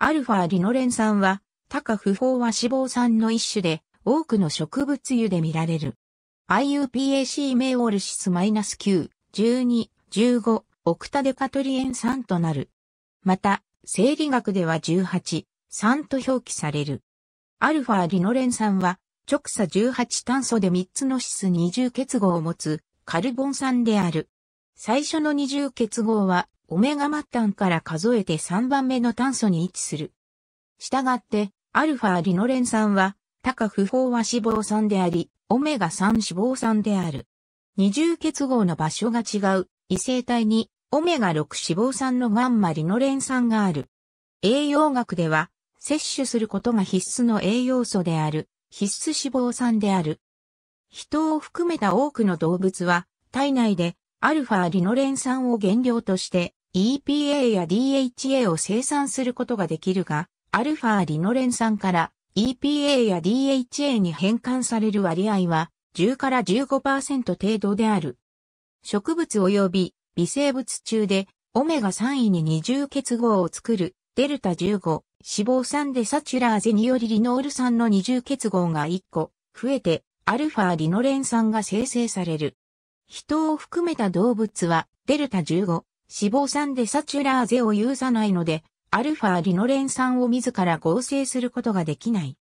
アルファリノレン酸は、高不飽和脂肪酸の一種で、多くの植物油で見られる。IUPAC 名オルシス -9、12、15、オクタデカトリエン酸となる。また、生理学では18、3と表記される。アルファリノレン酸は、直差18炭素で3つの質20結合を持つカルボン酸である。最初の20結合はオメガ末端から数えて3番目の炭素に位置する。したがって、アルファリノレン酸は、高不飽和脂肪酸であり、オメガ3脂肪酸である。二重結合の場所が違う異性体にオメガ6脂肪酸のガンマリノレン酸がある。栄養学では摂取することが必須の栄養素である必須脂肪酸である。人を含めた多くの動物は体内でアルファリノレン酸を原料として EPA や DHA を生産することができるが、アルファリノレン酸から EPA や DHA に変換される割合は10から15%程度である。植物及び微生物中でオメガ3位に二重結合を作るデルタ15脂肪酸でサチュラーゼによりリノール酸の二重結合が1個増えてアルファリノレン酸が生成される。人を含めた動物はデルタ15脂肪酸デサチュラーゼを有さないので、アルファリノレン酸を自ら合成することができない。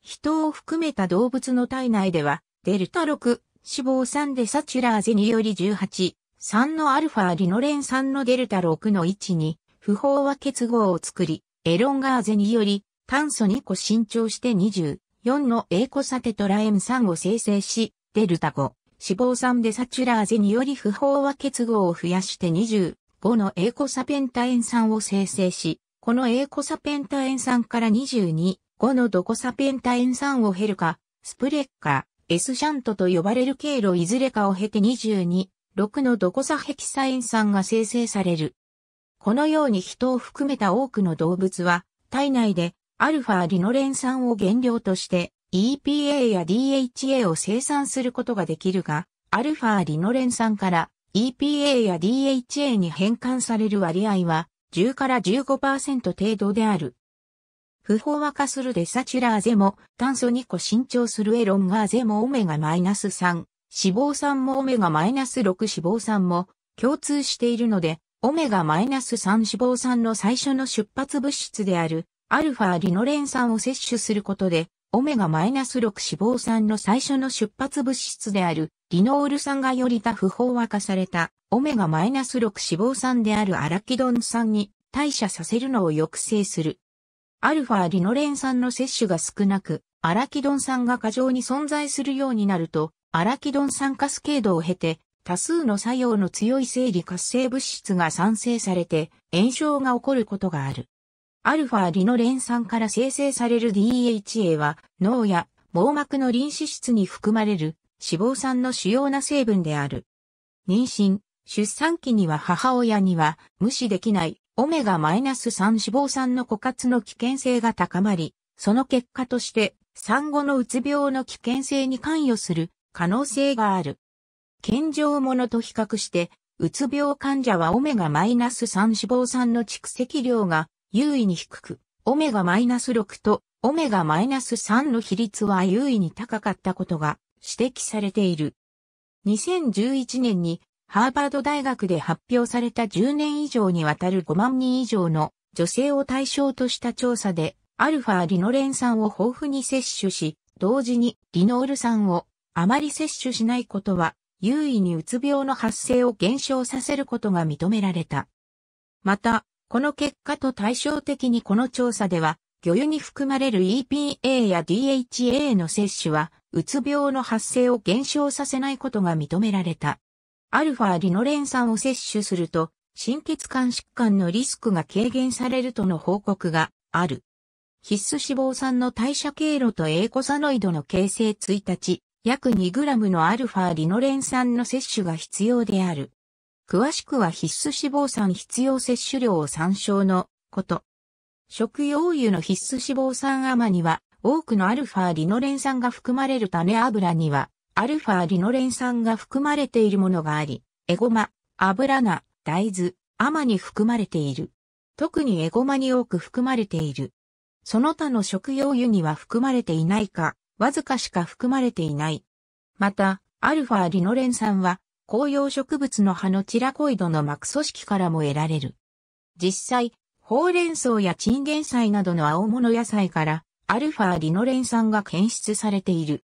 人を含めた動物の体内では、デルタ6、脂肪酸デサチュラーゼにより18、3のアルファリノレン酸のデルタ6の位置に、不飽和結合を作り、エロンガーゼにより、炭素2個伸長して20、4のエーコサテトラエン酸を生成し、デルタ5、脂肪酸デサチュラーゼにより不飽和結合を増やして25のエーコサペンタエン酸を生成し、このエーコサペンタエン酸から22、5のドコサペンタエン酸を減るか、スプレッカー、S シャントと呼ばれる経路いずれかを経て22、6のドコサヘキサエン酸が生成される。このように人を含めた多くの動物は、体内でアルファリノレン酸を原料として EPA や DHA を生産することができるが、アルファリノレン酸から EPA や DHA に変換される割合は10から15%程度である。不飽和化するデサチュラーゼも炭素2個伸長するエロンガーゼもオメガマイナス -3、脂肪酸もオメガマイナス -6 脂肪酸も共通しているので、オメガマイナス -3 脂肪酸の最初の出発物質であるアルファリノレン酸を摂取することでオメガ -6 脂肪酸の最初の出発物質であるリノール酸がより多不飽和化されたオメガ -6 脂肪酸であるアラキドン酸に代謝させるのを抑制する。アルファリノレン酸の摂取が少なく、アラキドン酸が過剰に存在するようになると、アラキドン酸カスケードを経て、多数の作用の強い生理活性物質が産生されて、炎症が起こることがある。アルファリノレン酸から生成される DHA は脳や網膜の臨脂質に含まれる脂肪酸の主要な成分である。妊娠、出産期には母親には無視できないオメガ -3 脂肪酸の枯渇の危険性が高まり、その結果として産後のうつ病の危険性に関与する可能性がある。健常者と比較して、うつ病患者はオメガ -3 脂肪酸の蓄積量が優位に低く、オメガマイナス -6 とオメガマイナス -3 の比率は優位に高かったことが指摘されている。2011年にハーバード大学で発表された10年以上にわたる5万人以上の女性を対象とした調査で、アルファリノレン酸を豊富に摂取し、同時にリノール酸をあまり摂取しないことは、優位にうつ病の発生を減少させることが認められた。また、この結果と対照的にこの調査では、魚油に含まれる EPA や DHA の摂取は、うつ病の発生を減少させないことが認められた。アルファリノレン酸を摂取すると、心血管疾患のリスクが軽減されるとの報告がある。必須脂肪酸の代謝経路とエイコサノイドの形成1日、約 2g のアルファリノレン酸の摂取が必要である。詳しくは必須脂肪酸必要摂取量を参照のこと。食用油の必須脂肪酸アマには、多くのアルファリノレン酸が含まれる種油には、アルファリノレン酸が含まれているものがあり、エゴマ、油菜、大豆、アマに含まれている。特にエゴマに多く含まれている。その他の食用油には含まれていないか、わずかしか含まれていない。また、アルファリノレン酸は紅葉植物の葉のチラコイドの膜組織からも得られる。実際、ほうれん草やチンゲン菜などの青物野菜から、アルファリノレン酸が検出されている。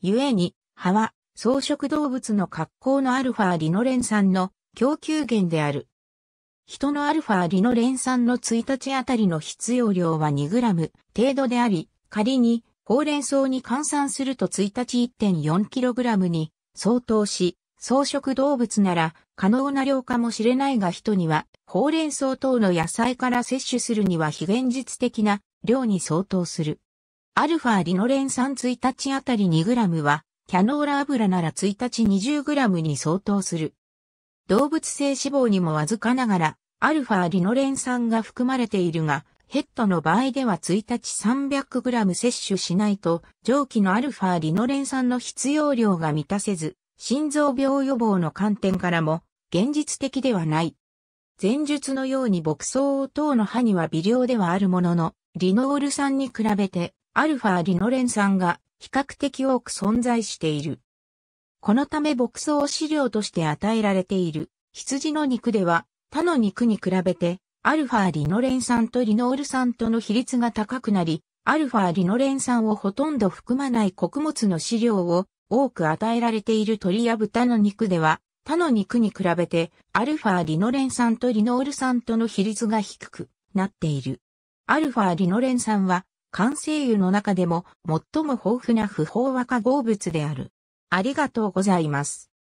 ゆえに、葉は、草食動物の格好のアルファリノレン酸の供給源である。人のアルファリノレン酸の1日あたりの必要量は 2g 程度であり、仮に、ほうれん草に換算すると1日 1.4kg に相当し、草食動物なら可能な量かもしれないが人には、ほうれん草等の野菜から摂取するには非現実的な量に相当する。アルファリノレン酸1日あたり 2g は、キャノーラ油なら1日 20g に相当する。動物性脂肪にもわずかながら、アルファリノレン酸が含まれているが、ヘッドの場合では1日 300g 摂取しないと、蒸気のアルファリノレン酸の必要量が満たせず、心臓病予防の観点からも現実的ではない。前述のように牧草等の歯には微量ではあるものの、リノール酸に比べて、アルファリノレン酸が比較的多く存在している。このため牧草飼料として与えられている羊の肉では他の肉に比べてアルファリノレン酸とリノール酸との比率が高くなり、アルファリノレン酸をほとんど含まない穀物の飼料を多く与えられている鳥や豚の肉では、他の肉に比べて、アルファリノレン酸とリノール酸との比率が低くなっている。アルファリノレン酸は、完成油の中でも最も豊富な不飽和化合物である。ありがとうございます。